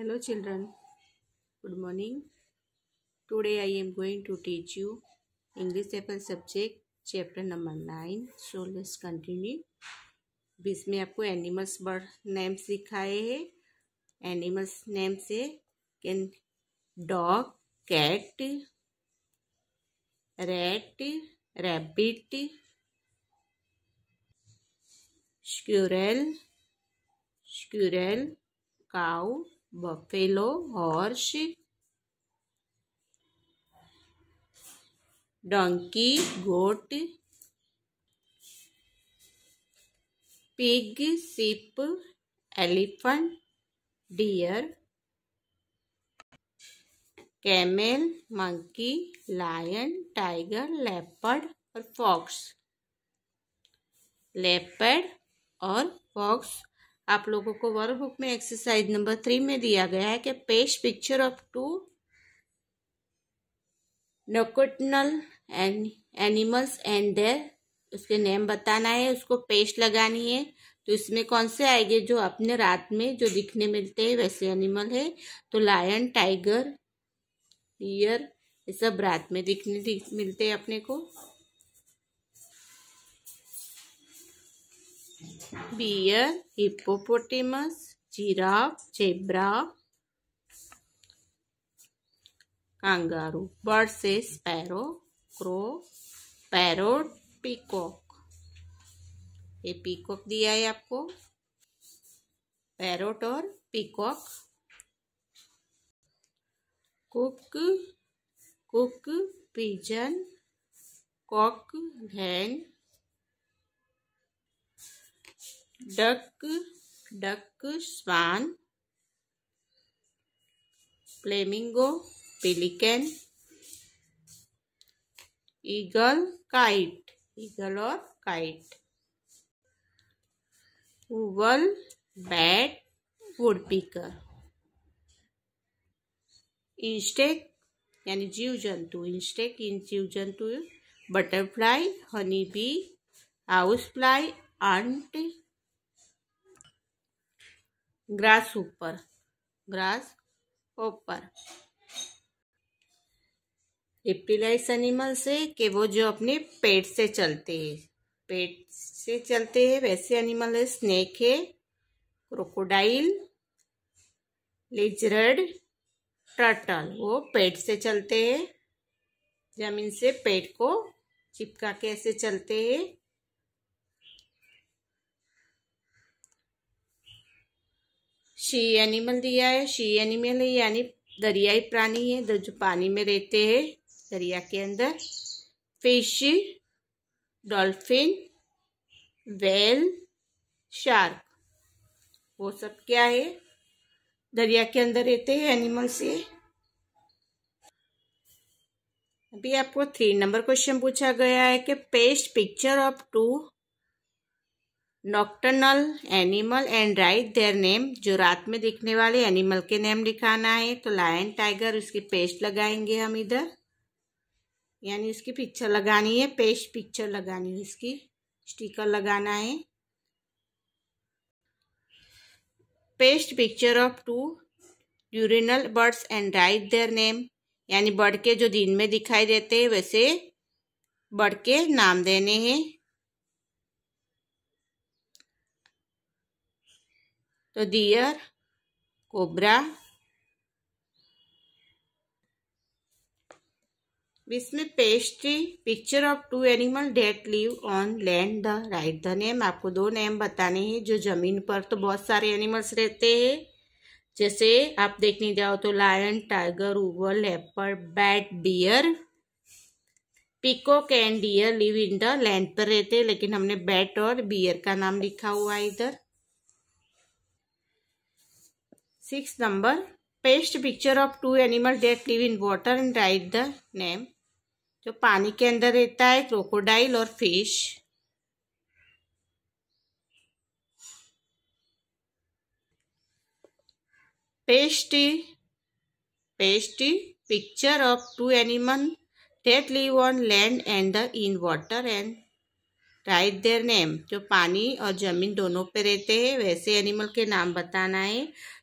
hello children good morning today i am going to teach you english apple subject chapter number 9 so let's continue बीच में आपको animals bird name सिखाए हैं animals name से कैन dog cat rat rabbit squirrel squirrel cow buffalo horse donkey goat pig sheep elephant deer camel monkey lion tiger leopard और fox leopard और fox आप लोगों को वर्कबुक में एक्सरसाइज नंबर थ्री में दिया गया है कि paste picture of two nocturnal animals and their उसके नेम बताना है उसको पेश लगानी है तो इसमें कौन से आएंगे जो अपने रात में जो दिखने मिलते हैं वैसे एनिमल है तो लायन टाइगर डियर ये सब रात में दिखने दिख, मिलते हैं अपने को bear hippopotamus giraffe zebra kangaroo birds sparrow crow parrot peacock ये पीकॉक दिया है आपको पैरोट और peacock cuckoo pigeon cock घैंग duck duck swan flamingo pelican eagle kite eagle और kite oval bat woodpecker insect यानी जीव जंतु इंस्टेक इन जीव जंतु butterfly honey bee house fly ant grasshopper grasshopper reptiles animal से कि वो जो अपने पेट से चलते हैं पेट से चलते हैं वैसे एनिमल है स्नेक है क्रोकोडाइल लिजरड टर्टल वो पेट से चलते हैं जमीन से पेट को चिपका के ऐसे चलते हैं शी एनिमल दिया है शी एनिमल है यानी दरियाई प्राणी है जो पानी में रहते हैं दरिया के अंदर फिश डॉल्फिन वेल शार्क वो सब क्या है दरिया के अंदर रहते हैं एनिमल्स ये अभी आपको थ्री नंबर क्वेश्चन पूछा गया है कि paste picture of two nocturnal animal and write their name जो रात में दिखने वाले एनिमल के नेम लिखाना है तो लायन टाइगर उसकी पेस्ट लगाएंगे हम इधर यानी इसकी पिक्चर लगानी है पेस्ट पिक्चर लगानी है इसकी स्टिकर लगाना है paste picture of two diurnal birds and write their name यानी बर्ड के जो दिन में दिखाई देते हैं वैसे बर्ड के नाम देने हैं तो deer, कोबरा इसमें paste picture of two animal that live on land the write the name आपको दो नेम बताने हैं जो जमीन पर तो बहुत सारे एनिमल्स रहते हैं जैसे आप देखने जाओ तो लायन टाइगर ओवर leopard bat deer peacock and deer live in the land पर रहते हैं लेकिन हमने बैट और बियर का नाम लिखा हुआ है इधर six number paste picture of two animal that live in water and write the name जो पानी के अंदर रहता है क्रोकोडाइल और fish paste paste picture of two animal that live on land and the in water and write their name जो पानी और जमीन दोनों पे रहते हैं वैसे एनिमल के नाम बताना है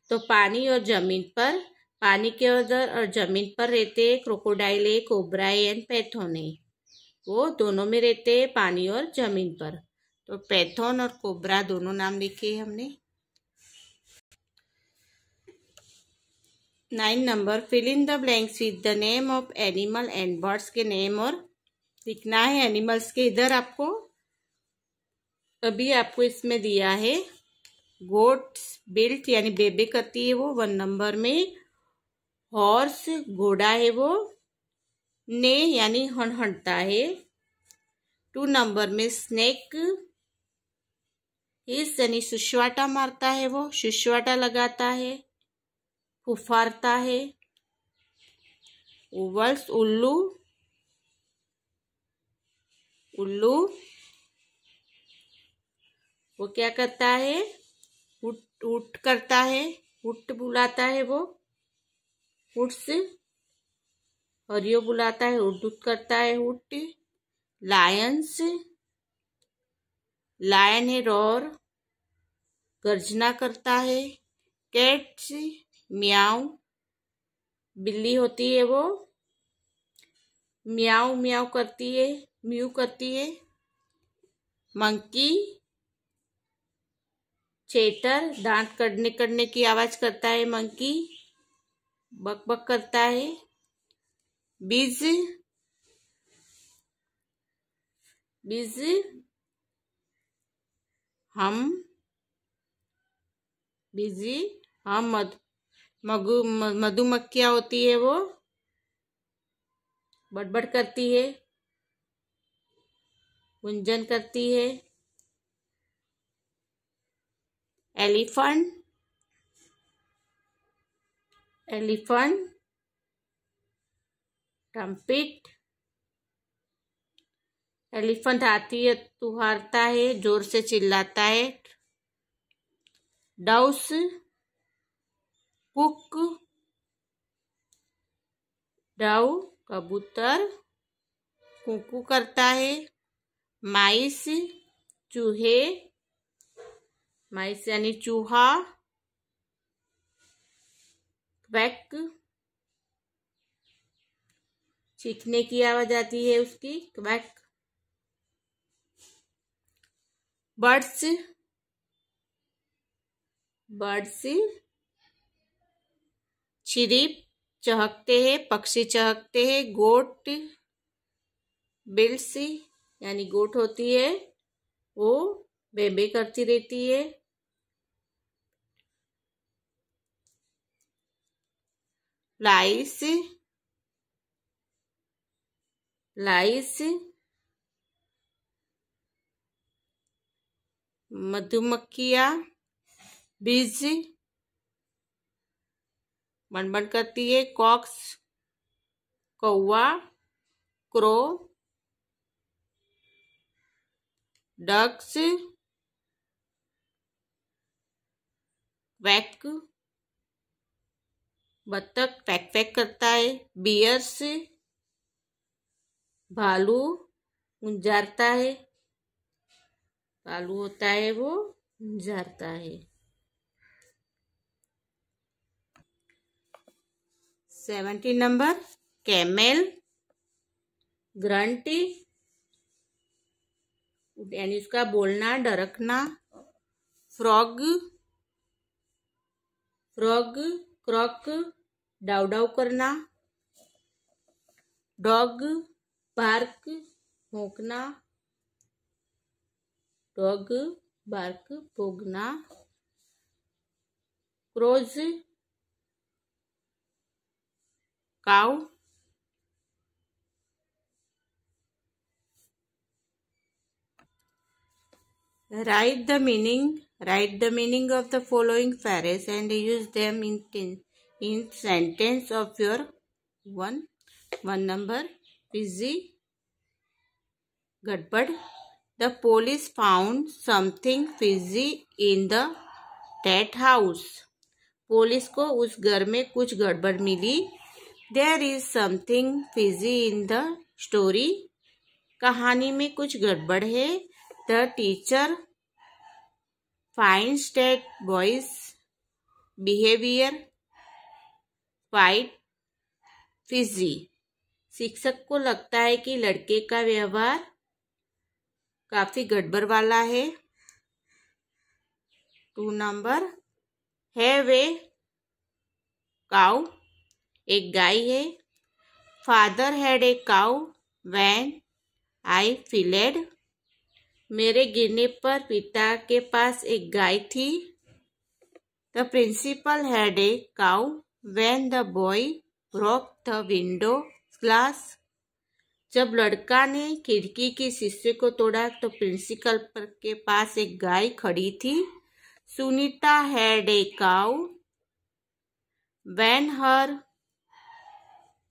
तो पानी और जमीन पर पानी के उधर और जमीन पर रहते क्रोकोडाइले कोबरा एंड पैथोने वो दोनों में रहते हैं पानी और जमीन पर तो पैथोन और कोबरा दोनों नाम लिखे हैं हमने nine number fill in the blanks with the name of animal and birds के नेम और लिखना है एनिमल्स के इधर आपको अभी आपको इसमें दिया है गोट्स बिल्ट यानी बेबे करती है वो वन नंबर में हॉर्स घोड़ा है वो ने यानी हनहनता है टू नंबर में स्नेक हिस यानी सुशवाटा मारता है वो सुशवाटा लगाता है फुफारता है उवल्स उल्लू उल्लू वो क्या करता है उट करता है उट बुलाता है वो से और यो बुलाता है उठ करता है उट लायंस लायन है रोर गर्जना करता है कैट्स म्याऊ बिल्ली होती है वो म्याऊ म्याऊ करती है म्यू करती है मंकी चेटर दांत कड़ने कड़ने की आवाज़ करता है मंकी बक बक करता है बीज बीज हम बीजी हम मधु मधुमक्खिया होती है वो बड़बड़ करती है गुंजन करती है elephant elephant ट्रम्पिट एलिफेंट है तुहारता है जोर से चिल्लाता है डाउस कुक डाउ कबूतर कुकू करता है माइस चूहे माइस यानी चूहा क्वैक चीखने की आवाज आती है उसकी क्वैक बर्ड्स बर्ड्स छिरीप चहकते हैं पक्षी चहकते हैं गोट बिल्स यानी गोट होती है वो बेबे करती रहती है लाइस लाइस मधुमक्खिया बीज बनबन करती है कॉक्स कौआ क्रो डक्स वैक बत्तख फैक फैक करता है बियर्स भालू गुंजारता है भालू होता है वो गुंजारता है सेवेंटी नंबर कैमेल ग्रंटी यानी उसका बोलना डरकना फ्रॉग फ्रॉग क्रॉक डाव डाव करना डॉग बार्क भोंकना डॉग बार्क भोगना crows caw write the meaning Write the meaning of the following phrases and use them in, ten, in sentence of your one. One number, Fizzy Gadbad. The police found something fizzy in the that house police ko us ghar mein kuch gadbad mili there is something fishy in the story kahani mein kuch gadbad hai the teacher find that boys' behaviour fight fishy शिक्षक को लगता है कि लड़के का व्यवहार काफी गड़बड़ वाला है टू नंबर है वे काउ एक गाय है father had a cow when I failed मेरे गिरने पर पिता के पास एक गाय थी the principal had a cow when the boy broke the window glass जब लड़का ने खिड़की के शीशे को तोड़ा तो प्रिंसिपल पर के पास एक गाय खड़ी थी Sunita had a cow when her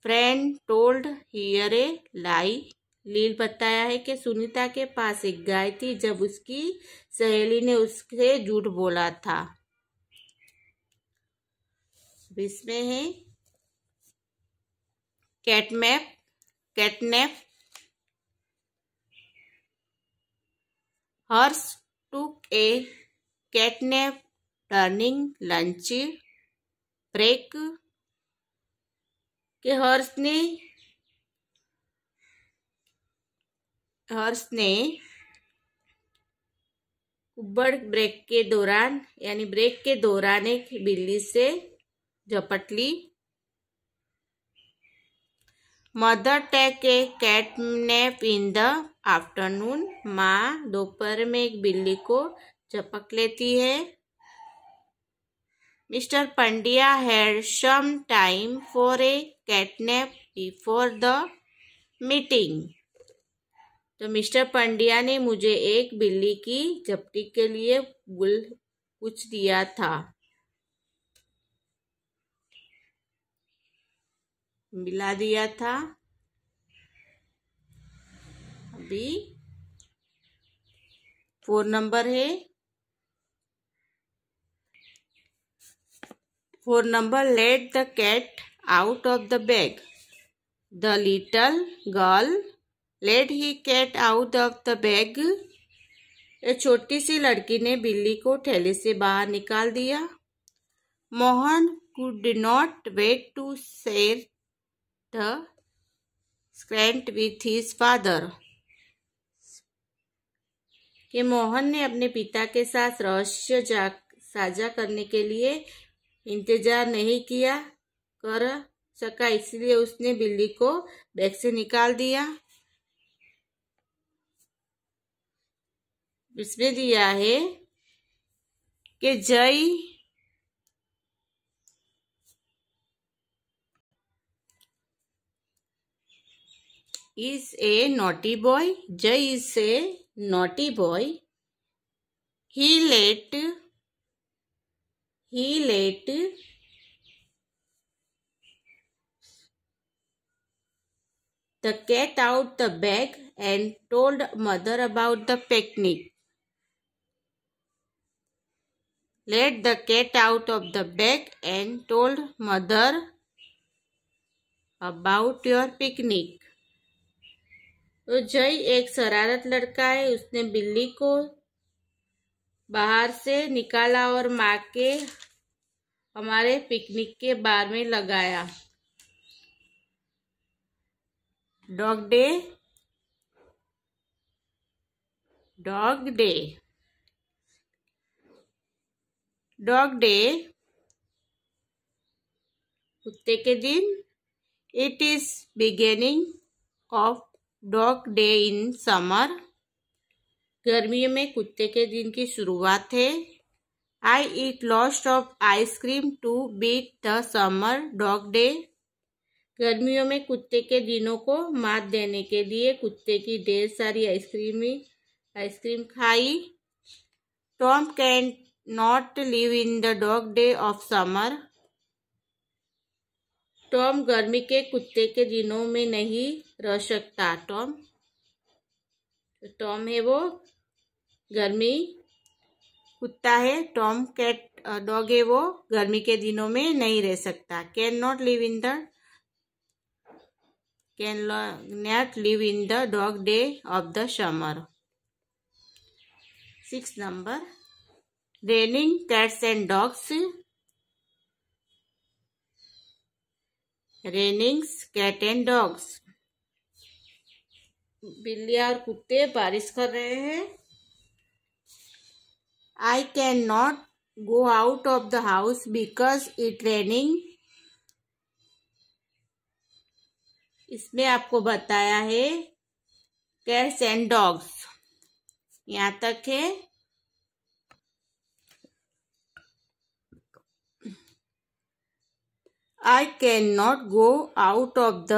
friend told her a lie लील बताया है कि सुनीता के पास एक गाय थी जब उसकी सहेली ने उससे झूठ बोला था इसमें है catnap catnap Harsh took a catnap during lunch break के हर्ष ने हॉर्स ने उबड़ ब्रेक के दौरान यानी ब्रेक के दौरान एक बिल्ली से झपट ली mother took a catnap in the afternoon माँ दोपहर में एक बिल्ली को झपक लेती है mister Pandya had some time for a catnap before the meeting तो मिस्टर पंड्या ने मुझे एक बिल्ली की झपटी के लिए बुल कुछ दिया था मिला दिया था अभी फोर नंबर है four number let the cat out of the bag the little girl let the cat out of the bag एक छोटी सी लड़की ने बिल्ली को ठेले से बाहर निकाल दिया Mohan could not wait to share the secret with his father कि मोहन ने अपने पिता के साथ रहस्य साझा करने के लिए इंतजार नहीं किया कर सका इसलिए उसने बिल्ली को बैग से निकाल दिया इसमें दिया है कि जय is a naughty boy. Jay is a naughty boy. He let he let the cat out the bag and told mother about the picnic. let the cat out of the bag and told mother about your picnic Jay एक शरारत लड़का है उसने बिल्ली को बाहर से निकाला और मार के हमारे पिकनिक के बार में लगाया dog day dog day dog day कुत्ते के दिन it is beginning of dog day in summer गर्मियों में कुत्ते के दिन की शुरुआत है आई ईट लॉस्ट of ice cream to beat the summer dog day गर्मियों में कुत्ते के दिनों को मात देने के लिए कुत्ते की ढेर सारी आइसक्रीम आइसक्रीम खाई Tom can't not live in the dog day of summer Tom गर्मी के कुत्ते के दिनों में नहीं रह सकता टॉम तो टॉम है वो गर्मी कुत्ता है टॉम कैट डॉग है वो गर्मी के दिनों में नहीं रह सकता can not live in the can not live in the dog day of the summer six number raining cats and dogs rainings cat and dogs बिल्ली और कुत्ते बारिश कर रहे हैं I can not go out of the house because it raining इसमें आपको बताया है कैट्स एंड डॉग्स यहाँ तक है I can not go out of the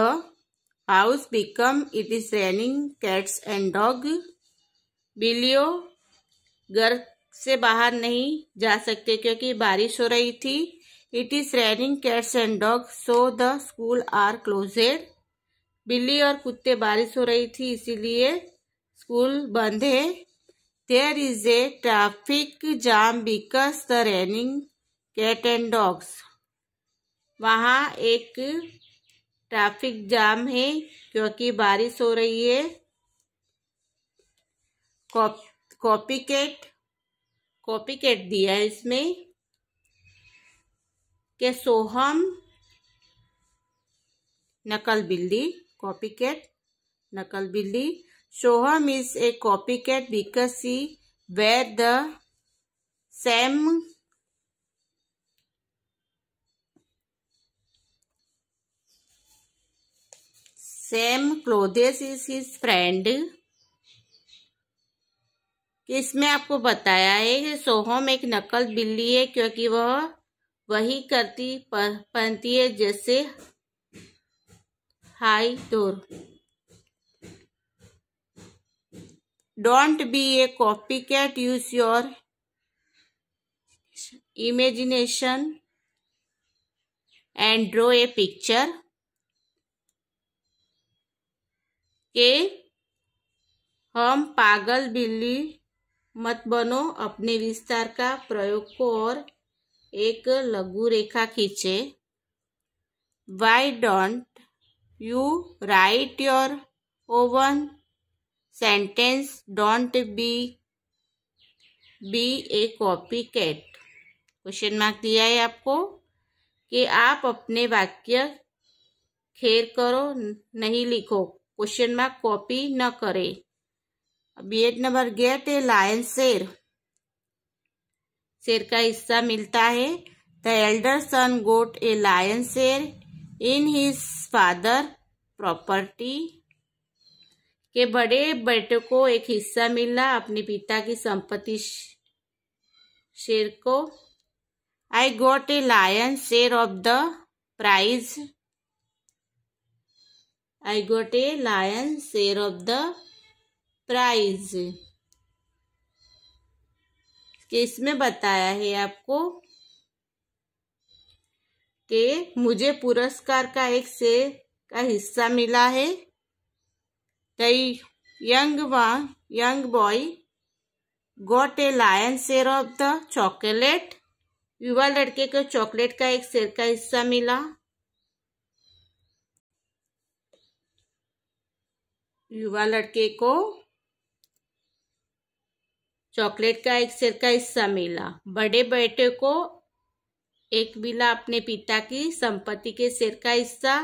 house because it is raining cats and dog बिलियो घर से बाहर नहीं जा सकते क्योंकि बारिश हो रही थी it is raining cats and dog so the school are closed बिल्ली और कुत्ते बारिश हो रही थी इसीलिए स्कूल बंद है there is a traffic jam because the raining cat and dogs वहाँ एक ट्रैफिक जाम है क्योंकि बारिश हो रही है कॉपी कैट कॉपी कैट दिया है इसमें के सोहम नकल बिल्ली कॉपी केट नकल बिल्ली Soham is a copy cat because she wear the same same clothes is his friend इसमें आपको बताया है कि सोहम एक नकल बिल्ली है क्योंकि वह वही करती पहनती है जैसे हाई टोर don't be a copy cat use your imagination and draw a picture के हम पागल बिल्ली मत बनो अपने विस्तार का प्रयोग को और एक लघु रेखा खींचे why don't you write your own sentence don't be be a copy cat question mark दिया है आपको कि आप अपने वाक्य खेर करो नहीं लिखो क्वेश्चन में कॉपी न करे eight number get a lion share शेर का हिस्सा मिलता है the elder son got a lion share in his father property के बड़े बेटे को एक हिस्सा मिला अपने पिता की संपत्ति शेर को I got a lion share of the prize I got a lion share of the prize इसमें बताया है आपको कि मुझे पुरस्कार का एक शेर का हिस्सा मिला है कई young young boy got a lion share of the chocolate युवा लड़के को चॉकलेट का एक शेर का हिस्सा मिला युवा लड़के को चॉकलेट का एक सिर का हिस्सा मिला बड़े बेटे को एक मिला अपने पिता की संपत्ति के सिर का हिस्सा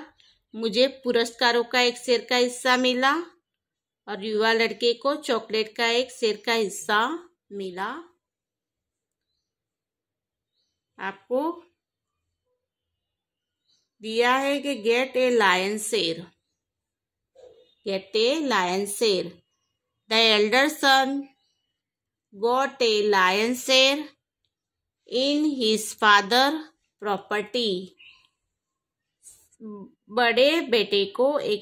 मुझे पुरस्कारों का एक सिर का हिस्सा मिला और युवा लड़के को चॉकलेट का एक सिर का हिस्सा मिला आपको दिया है कि get a lion share get a lion share. The elder son got a lion share in his father property. बड़े बेटे को एक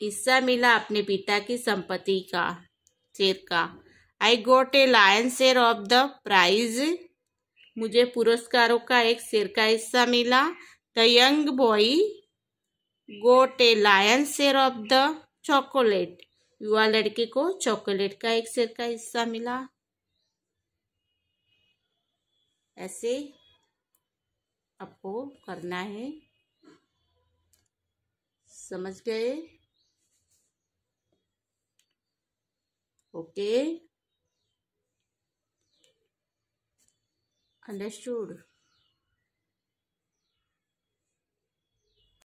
हिस्सा मिला अपने पिता की संपत्ति का शेर का I got a lion share of the prize मुझे पुरस्कारों का एक शेर का हिस्सा मिला the young boy got a lion share of the chocolate युवा लड़के को चॉकोलेट का एक शेर का हिस्सा मिला ऐसे आपको करना है समझ गए ओके अंडरस्टूड